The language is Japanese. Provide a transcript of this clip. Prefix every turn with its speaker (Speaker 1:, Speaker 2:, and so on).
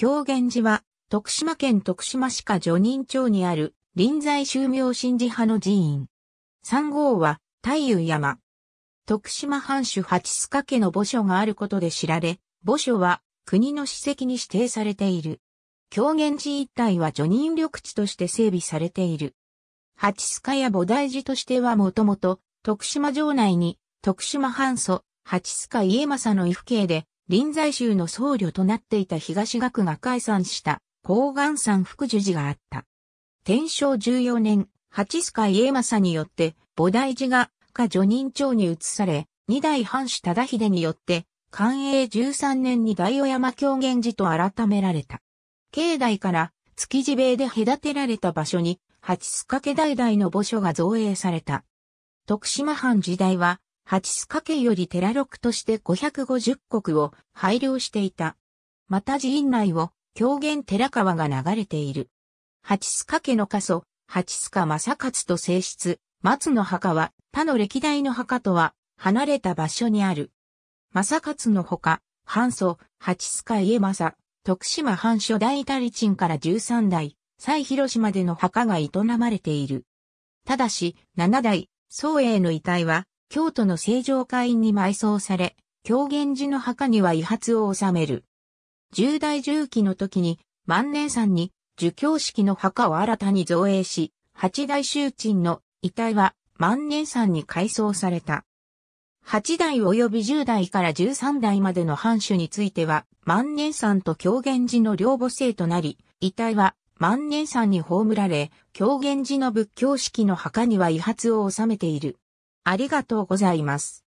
Speaker 1: 狂言寺は、徳島県徳島市下女人町にある、臨済宗
Speaker 2: 明神寺派の寺院。三号は、太夫山。徳島藩主八須賀家の墓所があることで知られ、墓所は、国の史跡に指定されている。狂言寺一帯は女人緑地として整備されている。八須賀や菩提寺としてはもともと、徳島城内に、徳島藩祖、八須賀家政の伊父系で、臨済宗の僧侶となっていた東学が解散した、高岩山福寿寺があった。天正14年、八須賀家政によって、菩提寺がか女人町に移され、二代藩主忠秀によって、寛永13年に大尾山狂言寺と改められた。境内から築地塀で隔てられた場所に、八須賀家代々の墓所が造営された。徳島藩時代は、ハチスカ家より寺六として550国を配領していた。また寺院内を狂言寺川が流れている。ハチスカ家の過疎、ハチスカ正勝と性質、松の墓は他の歴代の墓とは離れた場所にある。正勝のほか、藩祖、八塚家正、徳島藩初代タリチンから13代、西広島での墓が営まれている。ただし、7代、宗英の遺体は、京都の正常会員に埋葬され、狂言寺の墓には遺髪を収める。十代重期の時に万年山に儒教式の墓を新たに造営し、八代囚鎮の遺体は万年山に改装された。八代及び十代から十三代までの藩主については、万年山と狂言寺の両母性となり、遺体は万年山に葬られ、狂言寺の仏
Speaker 1: 教式の墓には遺髪を収めている。ありがとうございます。